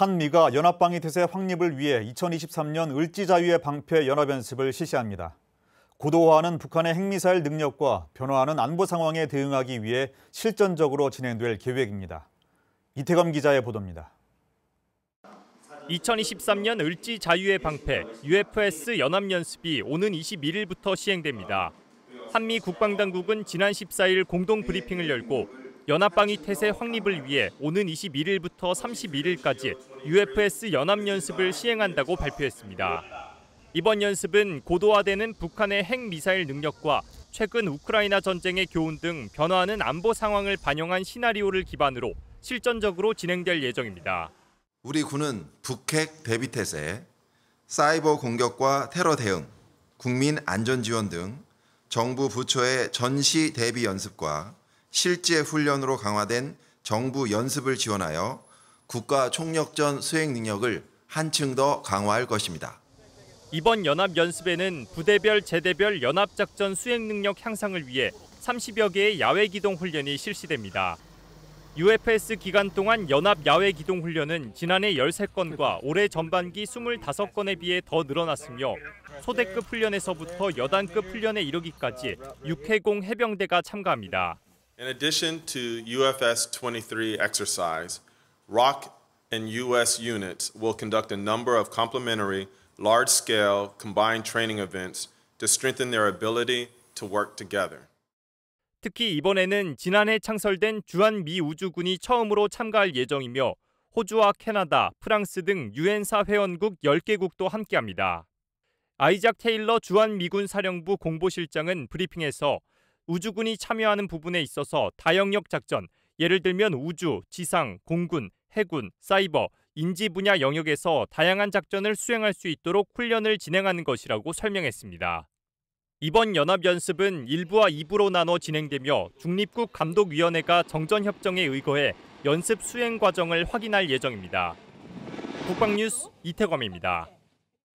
한미가 연합방위 태세 확립을 위해 2023년 을지자유의 방패 연합연습을 실시합니다. 고도화하는 북한의 핵미사일 능력과 변화하는 안보 상황에 대응하기 위해 실전적으로 진행될 계획입니다. 이태검 기자의 보도입니다. 2023년 을지 자유의 방패 UFS 연합연습이 오는 21일부터 시행됩니다. 한미 국방당국은 지난 14일 공동 브리핑을 열고 연합방위 태세 확립을 위해 오는 21일부터 31일까지 UFS 연합 연습을 시행한다고 발표했습니다. 이번 연습은 고도화되는 북한의 핵 미사일 능력과 최근 우크라이나 전쟁의 교훈 등 변화하는 안보 상황을 반영한 시나리오를 기반으로 실전적으로 진행될 예정입니다. 우리 군은 북핵 대비 태세, 사이버 공격과 테러 대응, 국민 안전 지원 등 정부 부처의 전시 대비 연습과 실제 훈련으로 강화된 정부 연습을 지원하여 국가 총력전 수행 능력을 한층 더 강화할 것입니다. 이번 연합 연습에는 부대별 제대별 연합 작전 수행 능력 향상을 위해 30여 개의 야외 기동 훈련이 실시됩니다. UFS 기간 동안 연합 야외 기동 훈련은 지난해 13건과 올해 전반기 25건에 비해 더 늘어났으며 소대급 훈련에서부터 여단급 훈련에 이르기까지 육해공 해병대가 참가합니다. In addition to UFS 23 exercise, ROC and U.S. units will conduct a number of complementary, large-scale combined training events to strengthen their ability to work together. 특히 이번에는 지난해 창설된 주한 미 우주군이 처음으로 참가할 예정이며 호주와 캐나다, 프랑스 등 유엔사 회원국 10개국도 함께합니다. 아이작 테일러 주한 미군 사령부 공보실장은 브리핑에서 우주군이 참여하는 부분에 있어서 다영역 작전, 예를 들면 우주, 지상, 공군, 해군, 사이버, 인지 분야 영역에서 다양한 작전을 수행할 수 있도록 훈련을 진행하는 것이라고 설명했습니다. 이번 연합연습은 1부와 2부로 나눠 진행되며 중립국 감독위원회가 정전협정에 의거해 연습 수행 과정을 확인할 예정입니다. 국방뉴스 이태검입니다.